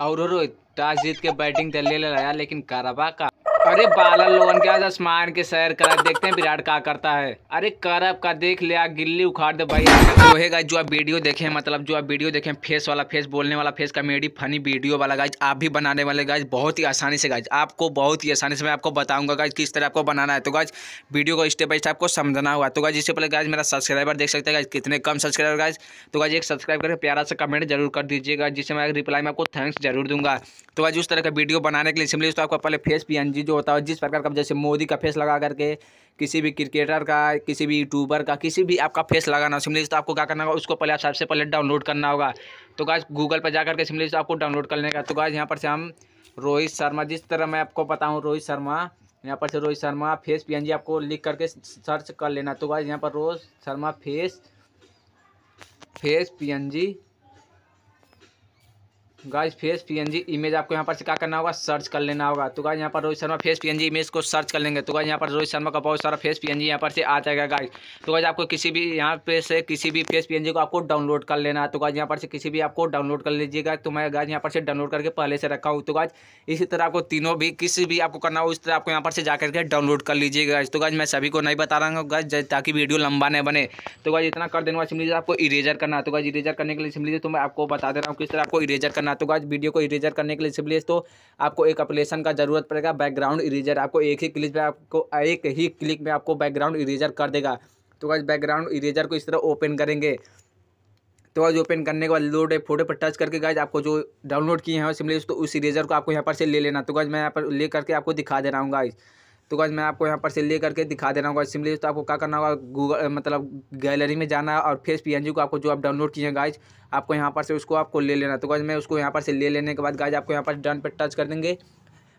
और रोहित टॉस जीत के बैटिंग दल ले लाया लेकिन करबा का अरे बालन लोगन के आज आसमान के सैर कर देखते हैं विराट क्या करता है अरे करब का देख लिया गिल्ली उखाड़ दे भाई तो है गाइज जो आप वीडियो देखें मतलब जो आप वीडियो देखें फेस वाला फेस बोलने वाला फेस कॉमेडी फनी वीडियो वाला गाइज आप भी बनाने वाले गाइज बहुत ही आसानी से गाइज आपको बहुत ही आसानी से मैं आपको बताऊंगा गाइज किस तरह आपको बनाना है तो गाइज वीडियो को स्टेप बाई स्टेप आपको समझना हुआ तो गाइज इससे पहले गाइज मेरा सब्सक्राइबर देख सकते हैं कितने कम सब्सक्राइबर गाइज तो गाइज एक सब्सक्राइब करके प्यारा सा कमेंट जरूर कर दीजिएगा जिससे मैं रिप्लाई में आपको थैंक्स जरूर दूंगा तो गाइज उस तरह का वीडियो बनाने के लिए सिंपली तो आपका पहले फेस पी जो होता है जिस प्रकार का जैसे मोदी का फेस लगा करके किसी भी क्रिकेटर का किसी भी यूट्यूबर का किसी भी आपका फेस लगाना सिमली तो आपको क्या करना होगा उसको पहले आप सबसे पहले डाउनलोड करना होगा तो गाज गूगल पर जाकर के सिमली तो आपको डाउनलोड कर लेगा तो गाज यहाँ पर से हम रोहित शर्मा जिस तरह मैं आपको बताऊँ रोहित शर्मा यहाँ पर से रोहित शर्मा फेस पी आपको लिख करके सर्च कर लेना तो गाइज यहाँ पर Rohit Sharma face face P guys face PNG image आपको यहाँ पर से क्या करना होगा सर्च कर लेना होगा तो गाइस यहाँ पर Rohit Sharma face PNG image को सर्च कर लेंगे तो गाइस यहाँ पर रोहित शर्मा का बहुत सारा फेस पीएनजी यहाँ पर से आ जाएगा गाइस तो गाइस आपको किसी भी यहाँ पे से किसी भी फेस पीएनजी को आपको डाउनलोड कर लेना है तो गाइस यहाँ पर से किसी भी आपको डाउनलोड कर लीजिएगा तो मैं गाइस यहाँ पर से डाउनलोड करके पहले से रखा हूँ तो गाइस इसी तरह आपको तीनों भी किसी भी आपको करना हो इस तरह आपको यहाँ पर से जा करके डाउनलोड कर लीजिएगा तो गाइस मैं सभी को नहीं बता रहा हूँ गाइस ताकि वीडियो लंबा नहीं बने तो गाइस इतना कर देने वाला आपको इरेजर करना तो गाइस इरेजर करने के लिए सिमली तो मैं आपको बता दे रहा हूँ किस तरह आपको इरेजर करना करना तो गाइज वीडियो को इरेजर करने के लिए सिंपली तो आपको एक अपलेशन का जरूरत पड़ेगा बैकग्राउंड इरेजर आपको एक ही क्लिक में आपको एक ही क्लिक में आपको बैकग्राउंड इरेजर कर देगा तो गाइज बैकग्राउंड इरेजर को इस तरह ओपन करेंगे तो आज ओपन करने के बाद लोड है फोटो पर टच करके गाइज आपको जो डाउनलोड किए हैं सिमलेस तो उस इरेजर को आपको यहाँ पर से ले लेना तो गाइज मैं यहाँ पर ले करके आपको दिखा दे रहा हूँ गाइज तो गाइज मैं आपको यहाँ पर से ले करके दिखा दे रहा हूँ सिमली तो आपको क्या करना होगा गूगल मतलब गैलरी में जाना है और फेस पी को आपको जो आप डाउनलोड किए गाइज आपको यहाँ पर से उसको आपको ले लेना तो गाइज मैं उसको यहाँ पर से ले लेने के बाद गाइज आपको यहाँ पर डन पर टच कर देंगे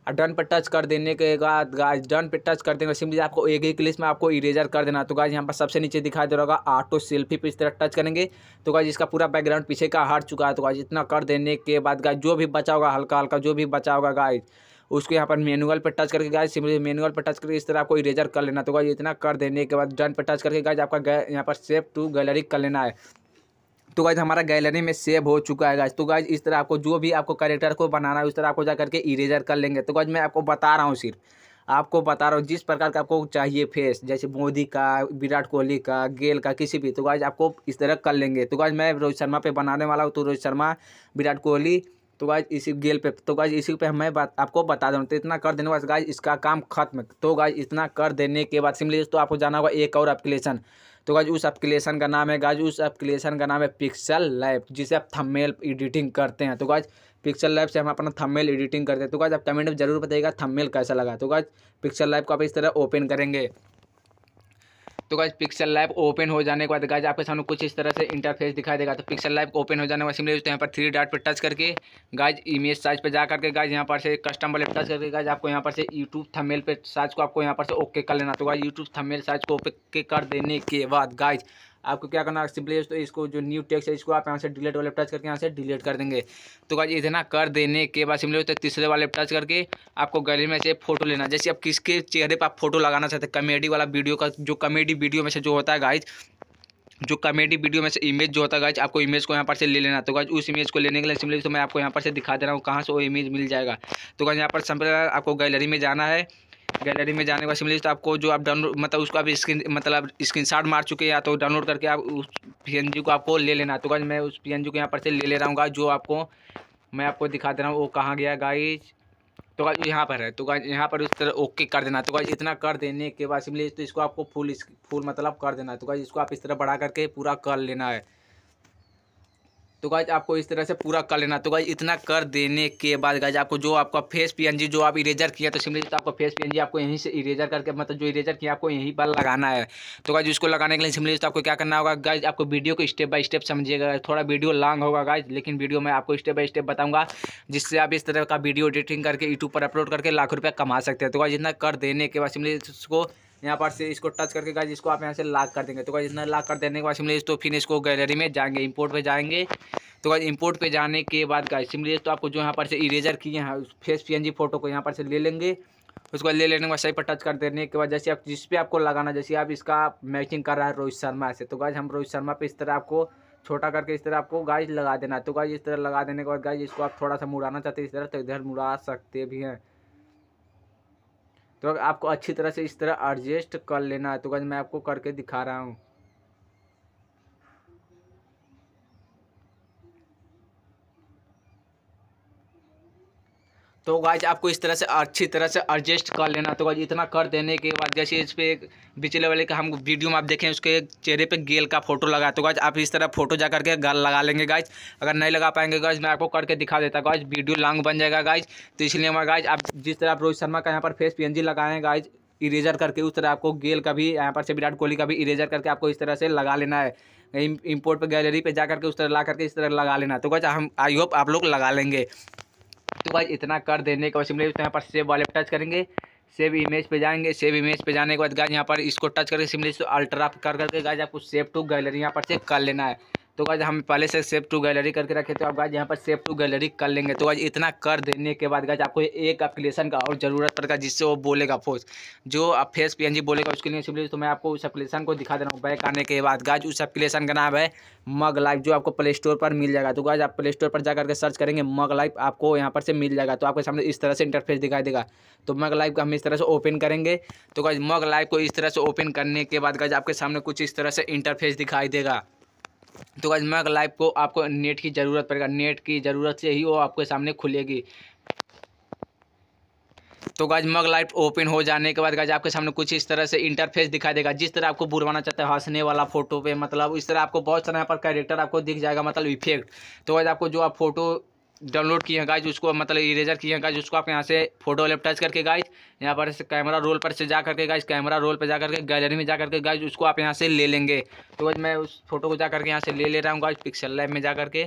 और डन पर टच कर देने के बाद गाइज डन पर टच कर देंगे सिमली आपको एक एक क्लिस में आपको इरेजर कर देना तो गाइज यहाँ पर सबसे नीचे दिखाई दे रहा होगा ऑटो सेल्फी पर इस तरह टच करेंगे तो गाइज इसका पूरा बैकग्राउंड पीछे का हट चुका है तो गाइज इतना कर देने के बाद गाइज जो भी बचा होगा हल्का हल्का जो भी बचा होगा गाइज उसको यहाँ पर मैनुअल पर टच करके गाय सिंपली मैनुअल पर टच करके इस तरह आपको इरेजर कर लेना तो गाइज इतना कर देने के बाद डन पर टच करके गाय आपका यहाँ पर सेव टू गैलरी कर लेना है तो गाइज हमारा गैलरी में सेव हो चुका है गाइज तो गाइज इस तरह आपको जो भी आपको करेक्टर को बनाना है उस तरह आपको जा करके इरेजर कर लेंगे तो गाइज मैं आपको बता रहा हूँ सिर्फ आपको बता रहा हूँ जिस प्रकार का आपको चाहिए फेस जैसे मोदी का विराट कोहली का गेल का किसी भी तो गाइज आपको इस तरह कर लेंगे तो गाइज मैं रोहित शर्मा पे बनाने वाला हूँ तो रोहित शर्मा विराट कोहली तो गाइज इसी गेल पे तो गाइज इसी पे मैं बात आपको बता दूँ तो इतना कर देने के बाद गाइज इसका काम खत्म तो गाइज इतना कर देने के बाद सिमली तो आपको जाना होगा एक और एप्लीकेशन तो गाइज उस एप्लीकेशन का नाम है गाइज उस एप्लीकेशन का नाम है पिक्सल लाइव जिसे आप थमेल एडिटिंग करते हैं तो गाइज पिक्सल लाइव से हम अपना थमेल एडिटिंग करते हैं तो गाइज आप कमेंट में जरूर बताइएगा थमेल कैसा लगा तो गाइज पिक्सल लाइव को आप इस तरह ओपन करेंगे तो गाइज पिक्सल लाइव ओपन हो जाने के बाद गाइज आपके सामने कुछ इस तरह से इंटरफेस दिखाई देगा तो पिक्सल लाइव ओपन हो जाने के बाद सिमले तो यहाँ पर थ्री डॉट पर टच करके गाइज इमेज साइज पर जा करके गाइज यहाँ पर से कस्टम वाले टच करके गाइज आपको यहाँ पर से यूट्यूब थमेल पर साइज को आपको यहाँ पर से ओके कर लेना तो गाइज यूट्यूब थमेल साइज को ओके कर देने के बाद गाइज आपको क्या करना है सिंपली तो इसको जो न्यू टेक्स है इसको आप यहाँ से डिलीट वाले टच करके यहाँ से डिलीट कर देंगे तो क्या इतना कर देने के बाद सिंपली तो तीसरे वाले टच करके आपको गैलरी में से फोटो लेना जैसे आप किसके चेहरे पर आप फोटो लगाना चाहते हैं कॉमेडी वाला वीडियो का जो कॉमेडी वीडियो में से जो होता है गाइज जो कॉमेडी वीडियो में से इमेज जो होता है गाइज आपको इमेज को यहाँ पर से ले लेना तो गाइज उस इमेज को लेने के लिए सिंपली तो मैं आपको यहाँ पर से दिखा दे रहा हूँ कहाँ से वो इमेज मिल जाएगा तो गाइज यहाँ पर सिंपल आपको गैलरी में जाना है गैलरी में जाने के बाद तो आपको जो आप डाउनलोड मतलब उसको आप स्क्रीन मतलब स्क्रीन शॉट मार चुके हैं या तो डाउनलोड करके आप उस पी को आपको ले लेना तो गाइज मैं उस पी को यहाँ पर से ले ले रहा हूँ जो आपको मैं आपको दिखा दे रहा हूँ वो कहाँ गया गाइज तो गाइज यहाँ पर है तो गाइज यहाँ पर उस तरह ओके कर देना तो गाइज इतना कर देने के बाद सिमलिस्ट तो इसको आपको फुल फुल मतलब कर देना तो गाइज इसको आप इस तरह बढ़ा करके पूरा कर लेना है तो गाइज आपको इस तरह से पूरा कर लेना तो गाइज इतना कर देने के बाद गाइज आपको जो आपका फेस पीएनजी जो आप इरेजर किया तो सिमली तो आपको फेस पीएनजी आपको यहीं से इरेजर करके मतलब जो इरेजर किया आपको यहीं पर लगाना है तो गाइज उसको लगाने के लिए सिमली तो आपको क्या करना होगा गाइज आपको वीडियो को स्टेप बाय स्टेप समझिएगा थोड़ा वीडियो लॉन्ग होगा गाइज लेकिन वीडियो मैं आपको स्टेप बाय स्टेप बताऊँगा जिससे आप इस तरह का वीडियो एडिटिंग करके यूट्यूब पर अपलोड करके लाख रुपया कमा सकते हैं तो गाइज इतना कर देने के बाद सिमली उसको यहाँ पर से इसको टच करके गाइज इसको आप यहाँ से लाक कर देंगे तो गाइज इतना लाक कर देने के बाद सिमली तो फिर इसको गैलरी में जाएंगे इंपोर्ट पे जाएंगे तो गाइज इंपोर्ट पे जाने के बाद गाइज सिमली तो आपको जो यहाँ पर से इरेजर की यहाँ फेस पी फोटो को यहाँ पर से ले लेंगे उसको ले लेने के बाद सही पर टच कर देने के बाद जैसे आप जिस पर आपको लगाना जैसे आप इसका मैचिंग कर रहा है रोहित शर्मा से तो गाइज हम रोहित शर्मा पर इस तरह आपको छोटा करके इस तरह आपको गाइज लगा देना है तो गाइज इस तरह लगा देने के बाद गाइज इसको आप थोड़ा सा मुड़ाना चाहते हैं इस तरह तो इधर मुड़ा सकते भी हैं तो आपको अच्छी तरह से इस तरह एडजस्ट कर लेना है तो गज मैं आपको करके दिखा रहा हूँ तो गाइज आपको इस तरह से अच्छी तरह से एडजस्ट कर लेना तो गाइज इतना कर देने के बाद जैसे इस पर एक बिचले वाले का हम वीडियो में आप देखें उसके चेहरे पे गेल का फोटो लगा तो गाइज आप इस तरह फोटो जा करके गल लगा लेंगे गाइज अगर नहीं लगा पाएंगे गाइज मैं आपको करके दिखा देता गाइज वीडियो लॉन्ग बन जाएगा गाइज तो इसलिए हमारे गाइज आप जिस तरह आप रोहित शर्मा का यहाँ पर फेस पी लगाएं गाइज इरेजर करके उस तरह आपको गेल का भी यहाँ पर से विराट कोहली का भी इरेजर करके आपको इस तरह से लगा लेना है इम्पोर्ट पर गैलरी पे जा करके उस तरह ला करके इस तरह लगा लेना तो गाइज हम आई होप आप लोग लगा लेंगे तो गाइज इतना कर देने के बाद सिमले यहाँ पर सेव वाले टच करेंगे सेव इमेज पे जाएंगे सेव इमेज पे जाने के बाद गाइज यहाँ पर इसको टच करके सिमले तो अल्ट्रा कर करके गाइज आपको सेव टू गैलरी यहाँ पर चेक कर लेना है तो गाइज हम पहले से सेव टू गैलरी करके रखे थे आप गाइज यहाँ पर सेव टू गैलरी कर लेंगे तो गाज इतना कर देने के बाद गाज आपको एक अपलेशन का और ज़रूरत पड़ेगा जिससे वो बोलेगा फोर्स जो आप फेस पी बोलेगा उसके लिए सिंपली तो मैं आपको उस अपलेशन को दिखा दे रहा हूँ बैक आने के बाद गाज उस अपलेशन का नाम है मग लाइफ जो आपको प्ले स्टोर पर मिल जाएगा तो गाज आप प्ले स्टोर पर जा करके सर्च करेंगे मग लाइफ आपको यहाँ पर से मिल जाएगा तो आपके सामने इस तरह से इंटरफेस दिखाई देगा तो मग लाइव का हम इस तरह से ओपन करेंगे तो गाज मग लाइव को इस तरह से ओपन करने के बाद गाज आपके सामने कुछ इस तरह से इंटरफेस दिखाई देगा तो गाइज मैक लाइव को आपको नेट की ज़रूरत पड़ेगा नेट की ज़रूरत से ही वो आपके सामने खुलेगी तो गाइज मग लाइट ओपन हो जाने के बाद गाइज आपके सामने कुछ इस तरह से इंटरफेस दिखाई देगा जिस तरह आपको बुरवाना चाहते हैं हंसने वाला फोटो पे मतलब इस तरह आपको बहुत सारा यहाँ पर कैरेक्टर आपको दिख जाएगा मतलब इफेक्ट तो गाइज आपको जो आप फोटो डाउनलोड किए हैं गाइज उसको मतलब इरेजर किए हैं गाइज उसको आप यहाँ से फोटो लेफ्ट टच करके गाइज यहाँ पर से कैमरा रोल पर से जा करके गाइज कैमरा रोल पर जा करके गैलरी में जा करके गाइज उसको आप यहाँ से ले लेंगे तो गाइज मैं उस फोटो को जा करके यहाँ से ले ले रहा हूँ गाइज पिक्सल लैब में जा करके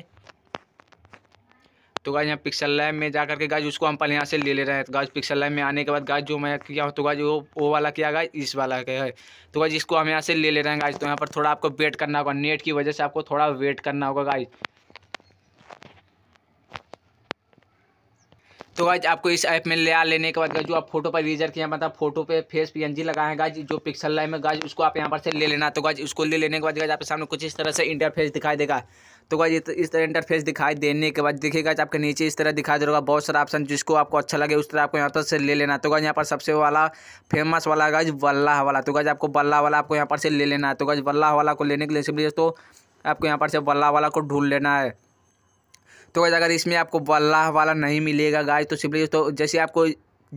तो गाइज यहाँ पिक्सल लैब में जा करके गाइज उसको हम पहले यहाँ से ले ले रहे हैं गाइज पिक्सल लैब में आने के बाद गाइज जो मैं किया हूँ तो गाइज वो वो वाला किया गाइज इस वाला का है तो गाइज इसको हम यहाँ से ले ले रहे हैं गाइज तो यहाँ पर थोड़ा आपको वेट करना होगा नेट की वजह से आपको थोड़ा वेट करना होगा गाइज तो गाइज आपको इस ऐप में ले आ लेने के बाद जो आप फोटो पर रिजर किया मतलब फोटो पे फेस जी लगाए हैं गाइज जो पिक्सल लाइन में गाइज उसको आप यहाँ पर से ले लेना तो गाइज उसको ले लेने के बाद गाइज आपके सामने कुछ इस तरह से इंटरफेस दिखाई देगा तो गाइज तो इस तरह इंटरफेस दिखाई देने के बाद देखिएगा आपके नीचे इस तरह दिखाई दे रहा बहुत सारा ऑप्शन जिसको आपको अच्छा लगे उस तरह आपको यहाँ पर से ले लेना तो गाइज यहाँ पर सबसे वाला फेमस वाला गाइज बल्ला वाला तो गाइज आपको बल्ला वाला आपको यहाँ पर से ले लेना है तो गाइज बल्ला वाला को लेने के लिए सिर्फ तो आपको यहाँ पर से बल्ला वाला को ढूंढ लेना है तो गाइज अगर इसमें आपको बल्ला वाला नहीं मिलेगा गाइज तो सिंपली तो जैसे आपको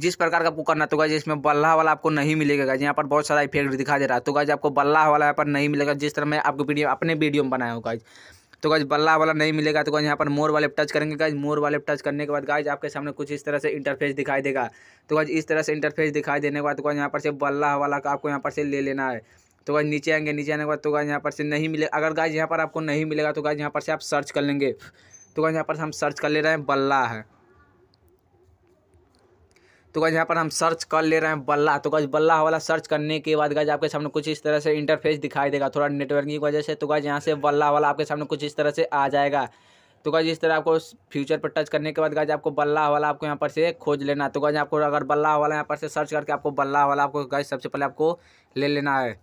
जिस प्रकार का आपको करना तो गाइज इसमें बल्ला वाला आपको नहीं मिलेगा गाइज यहाँ पर बहुत सारा इफेक्ट दिखा दे रहा है तो गाइज आपको बल्ला वाला यहाँ पर नहीं मिलेगा जिस तरह मैं आपको वीडियो अपने वीडियो में बनाया हूँ गाइज तो गाइज बल्ला वाला नहीं मिलेगा तो गाइज यहाँ पर मोर वाले टच करेंगे गाइज मोर वाले टच करने के बाद गाइज आपके सामने कुछ इस तरह से इंटरफेस दिखाई देगा तो गाइज इस तरह से इंटरफेस दिखाई देने के बाद तो यहाँ पर से बल्ला वाला का आपको यहाँ पर से ले लेना है तो गाइज नीचे आएंगे नीचे आने के बाद तो गाइज यहाँ पर से नहीं मिले अगर गाइज यहाँ पर आपको नहीं मिलेगा तो गाइज यहाँ पर से आप सर्च कर लेंगे तो गाइज यहाँ पर हम सर्च कर ले रहे हैं बल्ला है तो गाइज यहाँ पर हम सर्च कर ले रहे हैं बल्ला तो गाइज बल्ला वाला सर्च करने के बाद गाइज आपके सामने कुछ इस तरह से इंटरफेस दिखाई देगा थोड़ा नेटवर्किंग की वजह से तो गाइज यहाँ से बल्ला वाला आपके सामने कुछ इस तरह से आ जाएगा तो गाइज इस तरह आपको फ्यूचर पर टच करने के बाद गाइज आपको बल्ला वाला आपको यहाँ पर से खोज लेना तो गाइज आपको अगर बल्ला वाला यहाँ पर से सर्च करके आपको बल्ला वाला आपको गाइज सबसे पहले आपको ले लेना है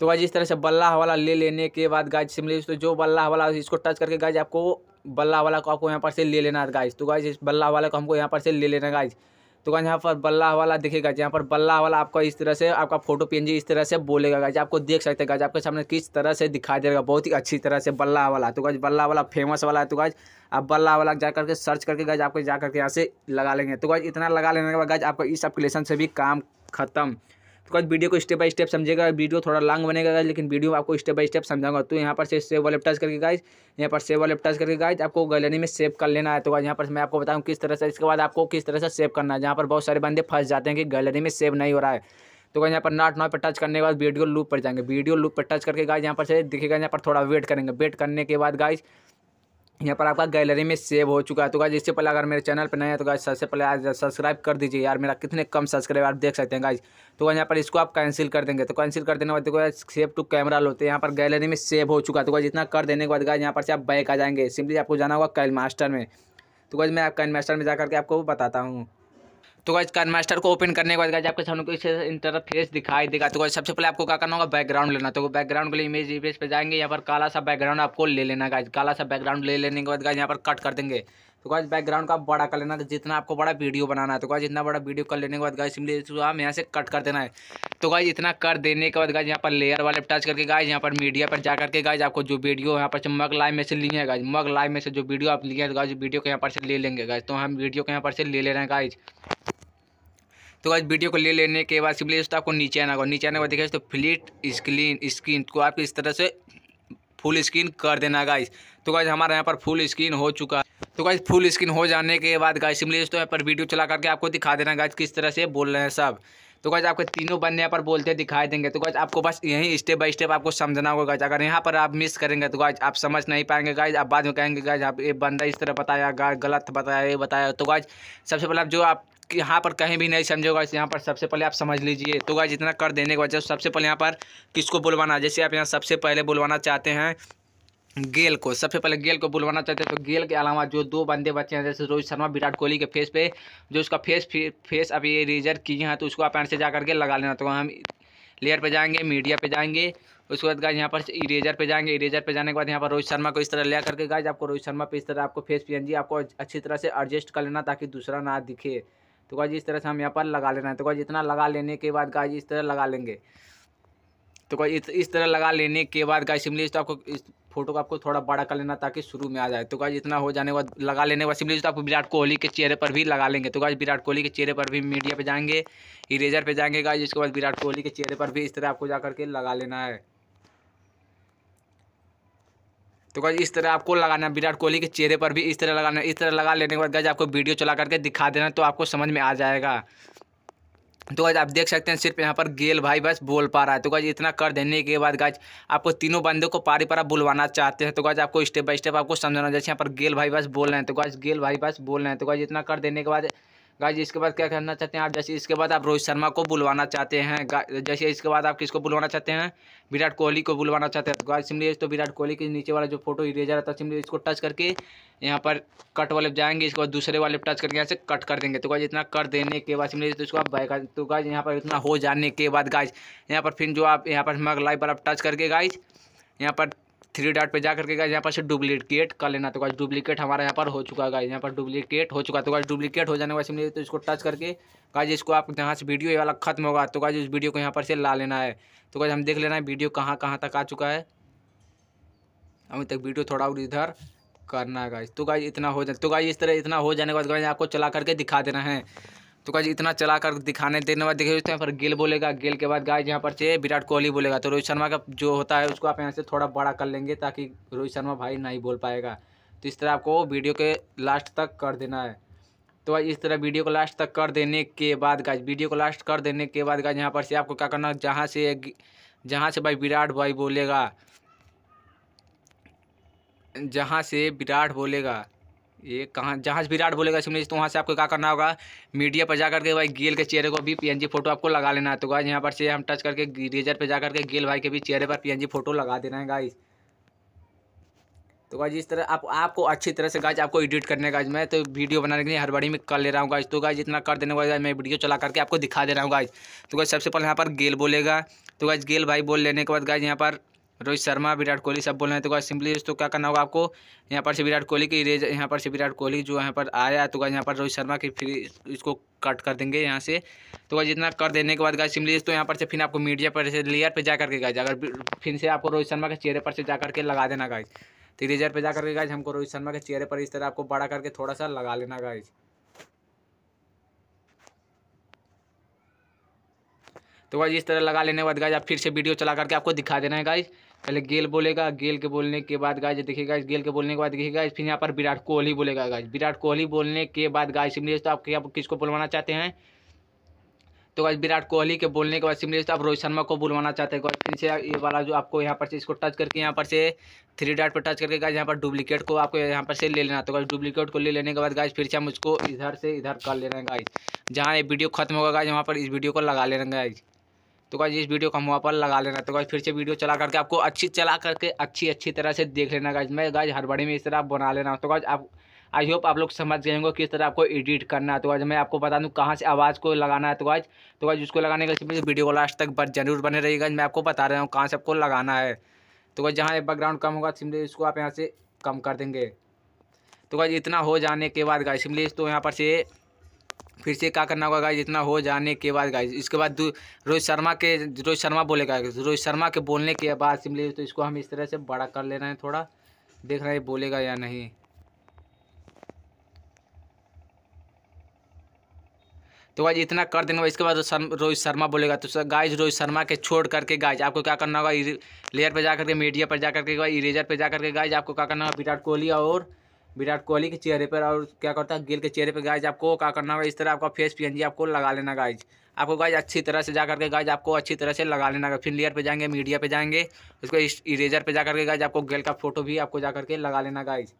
तो गाइज इस तरह से बल्ला हवाला ले लेने के बाद गाइज सिमली तो जो बल्ला हवाला इसको टच करके गाइज आपको बल्ला वाला को आपको यहाँ पर से ले लेना है गाइज तो गाइज इस बल्ला वाला को हमको यहाँ पर से ले लेना गाइज तो गाइज यहाँ पर बल्ला वाला दिखेगा यहाँ पर बल्ला वाला आपका इस तरह से आपका फोटो पीएनजी इस तरह से बोलेगा गाइज आपको देख सकते हैं गाइज आपके सामने किस तरह से दिखाई देगा बहुत ही अच्छी तरह से बल्ला वाला तो गाइज बल्ला वाला फेमस वाला है तो गाइज आप बल्ला वाला जा करके सर्च करके गाइज आपको जा करके यहाँ से लगा लेंगे तो गाइज इतना लगा लेने के बाद गाइज आपका इस एप्लीकेशन से भी काम खत्म बिकॉज वीडियो को स्टेप बाय स्टेप समझेगा वीडियो थोड़ा लॉन्ग बनेगा लेकिन वीडियो आपको स्टेप बाय स्टेप समझाऊंगा तो यहाँ पर से सेव वाले टच करके गाइज यहाँ पर सेव वाले टच करके गाइज आपको गैलरी में सेव कर लेना है तो यहाँ पर मैं आपको बताऊँ किस तरह से इसके बाद आपको किस तरह से सेव करना है जहाँ पर बहुत सारे बंदे फंस जाते हैं कि गैलरी में सेव नहीं हो रहा है तो यहाँ पर नाट नौ पर टच करने के बाद वीडियो लूप पर जाएंगे वीडियो लूप पर टच करके गाइज यहाँ पर से देखिएगा यहाँ पर थोड़ा वेट करेंगे वेट करने के बाद गाइज यहाँ पर आपका गैलरी में सेव हो चुका है तो गाइज इससे पहले अगर मेरे चैनल पर नहीं है तो गाइज सबसे पहले आज सब्सक्राइब कर दीजिए यार मेरा कितने कम सब्सक्राइब आप देख सकते हैं गाइज तो गाइज यहाँ पर इसको आप कैंसिल कर देंगे तो कैंसिल कर देने के बाद देखो सेव टू कैमरा लोते यहाँ पर गैलरी में सेव हो चुका है तो गाइज इतना कर देने के बाद गाइज यहाँ पर से आप बैक आ जाएंगे सिंपली आपको जाना होगा कैल मास्टर में तो गाइज मैं कैल मास्टर में जा करके आपको बताता हूँ तो गाइज कर मास्टर को ओपन करने के बाद गाइज आपके सामने को इंटरफेस दिखाई देगा तो गाइज सबसे पहले आपको क्या करना होगा बैकग्राउंड लेना तो बैकग्राउंड के लिए इमेज इमेज पे जाएंगे यहाँ पर काला सा बैकग्राउंड आपको ले लेना गाइज काला सा बैकग्राउंड ले लेने के बाद गाइज यहाँ पर कट कर देंगे तो गाइस बैकग्राउंड का बड़ा कर लेना तो जितना आपको बड़ा वीडियो बनाना है तो गाइस इतना बड़ा वीडियो कर लेने के बाद गाइस सिंपली हम यहाँ से कट कर देना है तो गाइस इतना कर देने के बाद गाइस यहाँ पर लेयर वाले टच करके गाइस यहाँ पर मीडिया पर जाकर के गाइस आपको जो वीडियो यहाँ पर मग लाइव में से लिए हैं गाइस मग लाइव में से जो वीडियो आप लिए हैं गाइस वीडियो को यहाँ पर से ले लेंगे गाइस तो हम वीडियो को यहाँ पर से ले ले रहे हैं गाइज तो आज वीडियो को ले लेने के बाद सिंपली तो आपको नीचे आना होगा नीचे आने के बाद देखिए तो फ्लिट स्क्रीन स्क्रीन को आप इस तरह से फुल स्क्रीन कर देना गाइज तो गाइज हमारे यहाँ पर फुल स्क्रीन हो चुका है तो गाइज फुल स्क्रीन हो जाने के बाद गाइज सिमली तो यहाँ पर वीडियो चला करके आपको दिखा देना गाइज किस तरह से बोल रहे हैं सब तो गाइज आपके तीनों बंदे यहाँ पर बोलते दिखाई देंगे तो गाइज आपको बस यहीं स्टेप बाय स्टेप आपको समझना होगा गाइज अगर यहाँ पर आप मिस करेंगे तो गाइज आप समझ नहीं पाएंगे गाइज आप बाद में कहेंगे गाइज आप ये बंदा इस तरह बताया गाइज गलत बताया ये बताया तो गाइज सबसे पहले आप जो आप यहाँ पर कहीं भी नहीं समझोगा यहाँ पर सबसे पहले आप समझ लीजिए तो गाइज इतना कर देने के बाद जब सबसे पहले यहाँ पर किसको बुलवाना जैसे आप यहाँ सबसे पहले बुलवाना चाहते हैं गेल को सबसे पहले गेल को बुलवाना चाहते हैं तो गेल के अलावा जो दो बंदे बचे हैं जैसे रोहित शर्मा विराट कोहली के फेस पे जो उसका फेस फेस अभी रिजर्व किए हैं तो उसको आप से जा करके लगा लेना तो हम लेयर पे जाएंगे मीडिया पे जाएंगे उसके बाद गाइज यहाँ पर इरेजर पे जाएंगे इरेजर पे जाने के बाद यहाँ पर रोहित शर्मा को इस तरह ले करके गाइज आपको रोहित शर्मा पे इस तरह आपको फेस पी आपको अच्छी तरह से एडजस्ट कर लेना ताकि दूसरा ना दिखे तो गाइज इस तरह से हम यहाँ पर लगा लेना है तो गाइज इतना लगा लेने के बाद गाइज इस तरह लगा लेंगे तो गाइस इस, इस तरह लगा लेने के बाद गाइस सिमली तो आपको इस फोटो को आपको थोड़ा बड़ा कर लेना ताकि शुरू में आ जाए तो गाइस इतना हो जाने के बाद लगा लेने के बाद सिमली तो आपको विराट कोहली के चेहरे पर भी लगा लेंगे तो गाइस विराट कोहली के चेहरे पर भी मीडिया पर जाएंगे इरेजर पर जाएंगे गाइस इसके बाद विराट कोहली के चेहरे पर भी इस तरह आपको जा करके लगा लेना है तो गज इस तरह आपको लगाना विराट कोहली के चेहरे पर भी इस तरह लगाना है इस तरह लगा लेने के बाद गज आपको वीडियो चला करके दिखा देना तो आपको समझ में आ जाएगा तो गाइज आप देख सकते हैं सिर्फ यहाँ पर गेल भाई बस बोल पा रहा है तो गाइज इतना कर देने के बाद गाइज आपको तीनों बंदों को पारी पारा बुलवाना चाहते हैं तो गाइज आपको स्टेप बाय स्टेप आपको समझाना जैसे यहाँ पर गेल भाई बस बोल रहे हैं तो गाइज गेल भाई बस बोल रहे हैं तो गाइज इतना कर देने के बाद गाइज इसके बाद क्या करना चाहते हैं आप जैसे इसके बाद आप रोहित शर्मा को बुलवाना चाहते हैं जैसे इसके बाद आप किसको बुलवाना चाहते हैं विराट कोहली को बुलवाना चाहते हैं तो गाइज सिमरी तो विराट कोहली के नीचे वाला जो फोटो इरेजर रहता है सिमली इसको टच करके यहाँ पर कट वाले जाएंगे इसके बाद दूसरे वाले टच करके यहाँ से कट कर देंगे तो गाइज इतना कर देने के बाद सिमरी तो इसको आप तो गाइज यहाँ पर इतना हो जाने के बाद गाइज यहाँ पर फिर जो आप यहाँ पर मग लाइव पर आप टच करके गाइज यहाँ पर थ्री डॉट पे जा करके गाइज यहाँ पर से डुप्लीकेट कर लेना तो गाइज डुप्लीकेट हमारा यहाँ पर हो चुका है यहाँ पर डुप्लीकेट हो चुका तो गाइज डुप्लीकेट हो जाने वाले तो इसको टच करके गाइज इसको आप जहाँ से वीडियो ये वाला खत्म होगा तो गाइज इस वीडियो को यहाँ पर से ला लेना है तो गाइज हम देख लेना है वीडियो कहाँ कहाँ तक आ चुका है अभी तक वीडियो थोड़ा और इधर करना है गाइज तो गाइज इतना हो जाए तो गाइज इस तरह इतना हो जाने के बाद गाइज आपको चला करके दिखा देना है तो गाइज इतना चला कर दिखाने देने बाद देखिए यहाँ पर गेल बोलेगा गेल के बाद गाइज यहाँ पर चाहिए विराट कोहली बोलेगा तो रोहित शर्मा का जो होता है उसको आप यहाँ से थोड़ा बड़ा कर लेंगे ताकि रोहित शर्मा भाई नहीं बोल पाएगा तो इस तरह आपको वीडियो के लास्ट तक कर देना है तो इस तरह वीडियो को लास्ट तक कर देने के बाद गाइज वीडियो को लास्ट कर देने के बाद गाइज यहाँ पर से आपको क्या करना जहाँ से जहाँ से भाई विराट भाई बोलेगा जहाँ से विराट बोलेगा ये कहाँ जहाँ से विराट बोलेगा सिमलेज तो वहाँ से आपको क्या करना होगा मीडिया पर जा करके भाई गेल के चेहरे को भी पीएनजी फोटो आपको लगा लेना है तो गाइज यहाँ पर से हम टच करके रेजर पर जा करके गेल भाई के भी चेहरे पर पीएनजी फोटो लगा देना है गाइज तो गाइज इस तरह आप आपको अच्छी तरह से गाइज आपको एडिट करने का मैं तो वीडियो बनाने के लिए हर बड़ी में कर ले रहा हूँ गाइज तो गाइज इतना कर देने वाला मैं वीडियो चला करके आपको दिखा दे रहा हूँ गाइज तो गाइज सबसे पहले यहाँ पर गेल बोलेगा तो गाइज गेल भाई बोल लेने के बाद गाइज यहाँ पर रोहित शर्मा विराट कोहली सब बोल रहे हैं तो गाइस सिंपली तो क्या करना होगा आपको यहाँ पर से विराट कोहली की रेज यहाँ पर से विराट कोहली जो यहाँ पर आया तो गाइस यहाँ पर रोहित शर्मा की फिर इसको कट कर देंगे यहाँ से तो गाइस जितना कर देने के बाद गाइस सिंपली दोस्तों यहाँ पर से फिर आपको मीडिया पर से लेयर पर जा करके गाइज अगर फिर से आपको रोहित शर्मा के चेहरे पर से जा करके लगा देना गाइज तो रेजर पर जा करके गाइज हमको रोहित शर्मा के चेहरे पर इस तरह आपको बड़ा करके थोड़ा सा लगा लेना गाइज तो गाइज इस तरह लगा लेने के बाद गाइज आप फिर से वीडियो चला करके आपको दिखा देना है गाइज पहले गेल बोलेगा गेल के बोलने के बाद गाइज देखिएगा गेल के बोलने के बाद देखिएगा फिर यहाँ पर विराट कोहली बोलेगा गाइस विराट कोहली बोलने के बाद गाइस सिमरेश तो आप यहाँ पर किसको बुलवाना चाहते हैं तो गाइस विराट कोहली के बोलने के बाद सिमरेश तो आप रोहित शर्मा को बुलवाना चाहते हैं फिर से ये वाला जो आपको यहाँ पर से इसको टच करके यहाँ पर से थ्री डॉट पर टच करके गाइज यहाँ पर डुप्लीकेट को आपको यहाँ पर से ले लेना तो गाइज डुप्लीकेट को ले लेने के बाद गाइज फिर से हम उसको इधर से इधर कर ले रहे हैं गाइज जहाँ ये वीडियो खत्म होगा गाइज वहाँ पर इस वीडियो को लगा ले रहे हैं गाइज तो कहा इस वीडियो को हम वहाँ पर लगा लेना तो कहा फिर से वीडियो चला करके आपको अच्छी चला करके अच्छी अच्छी तरह से देख लेना गाज मैं गाज हर में इस तरह आप बना लेना तो कहा आप आई होप आप लोग समझ गए होंगे किस तरह आपको एडिट करना है तो आज मैं आपको बता दूं कहाँ से आवाज़ को लगाना है तो आज तो आज उसको लगाने के लिए वीडियो को लास्ट तक बस जरूर बने रहिएगा मैं आपको बता रहा हूँ कहाँ से आपको लगाना है तो कहा जहाँ बैकग्राउंड कम होगा सिमली इसको आप यहाँ से कम कर देंगे तो कहा इतना हो जाने के बाद गाय सिमली तो यहाँ पर से फिर से क्या करना होगा गाइज इतना हो जाने के बाद गाइज इसके बाद रोहित शर्मा के रोहित शर्मा बोलेगा रोहित शर्मा के बोलने के बाद सिमली तो इसको हम इस तरह से बड़ा कर ले रहे हैं थोड़ा देख रहे हैं बोलेगा या नहीं तो गाइज इतना कर देंगे इसके बाद रोहित शर्मा बोलेगा तो गाइज रोहित शर्मा के छोड़ करके गाइज आपको क्या करना होगा लेयर पर जाकर के मीडिया पर जा करके इरेजर पर जा करके गाइज आपको क्या करना होगा विराट कोहली और विराट कोहली के चेहरे पर और क्या करता है गिल के चेहरे पर गाइज आपको क्या करना होगा इस तरह आपका फेस पी आपको लगा लेना गाइज आपको गाइज अच्छी तरह से जा करके गाइज आपको अच्छी तरह से लगा लेना फिर लेयर पर जाएंगे मीडिया पे जाएंगे उसको इरेजर पर जा करके गाइज आपको गेल का फोटो भी आपको जा करके लगा लेना गाइज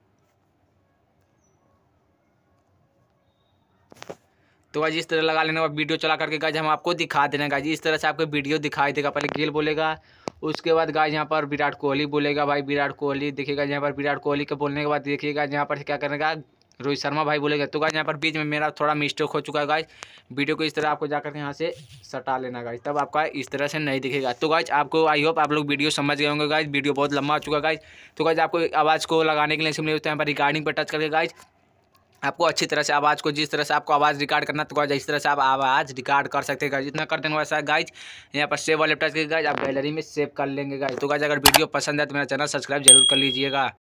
तो गाइज इस तरह लगा लेना वीडियो चला करके गाइज हम आपको दिखा देना गाइज इस तरह से आपको वीडियो दिखाई देगा पहले गेल बोलेगा उसके बाद गाय यहाँ पर विराट कोहली बोलेगा भाई विराट कोहली देखिएगा यहाँ पर विराट कोहली के बोलने के बाद देखिएगा यहाँ पर क्या करेगा रोहित शर्मा भाई बोलेगा तो गाय यहाँ पर बीच में मेरा थोड़ा मिस्टेक हो चुका है गाइज वीडियो को इस तरह आपको जाकर यहाँ से सटा लेना गाय तब आपका इस तरह से नहीं दिखेगा तो गाइज आपको आई होप आप लोग वीडियो समझ गए होंगे गाइज वीडियो बहुत लंबा हो चुका है गाइज तो गाइज आपको आवाज़ को लगाने के लिए सिमले यहाँ पर रिकॉर्डिंग पर टच करके गाइज आपको अच्छी तरह से आवाज़ को जिस तरह से आपको आवाज़ रिकॉर्ड करना तो जिस तरह से आप आवाज़ रिकॉर्ड कर सकते हैं जितना कर देंगे वैसा गाइज यहाँ पर सेव वाले टच के गाइज आप गैलरी में सेव कर लेंगे गाइज तो गाइज अगर वीडियो पसंद है तो मेरा चैनल सब्सक्राइब जरूर कर लीजिएगा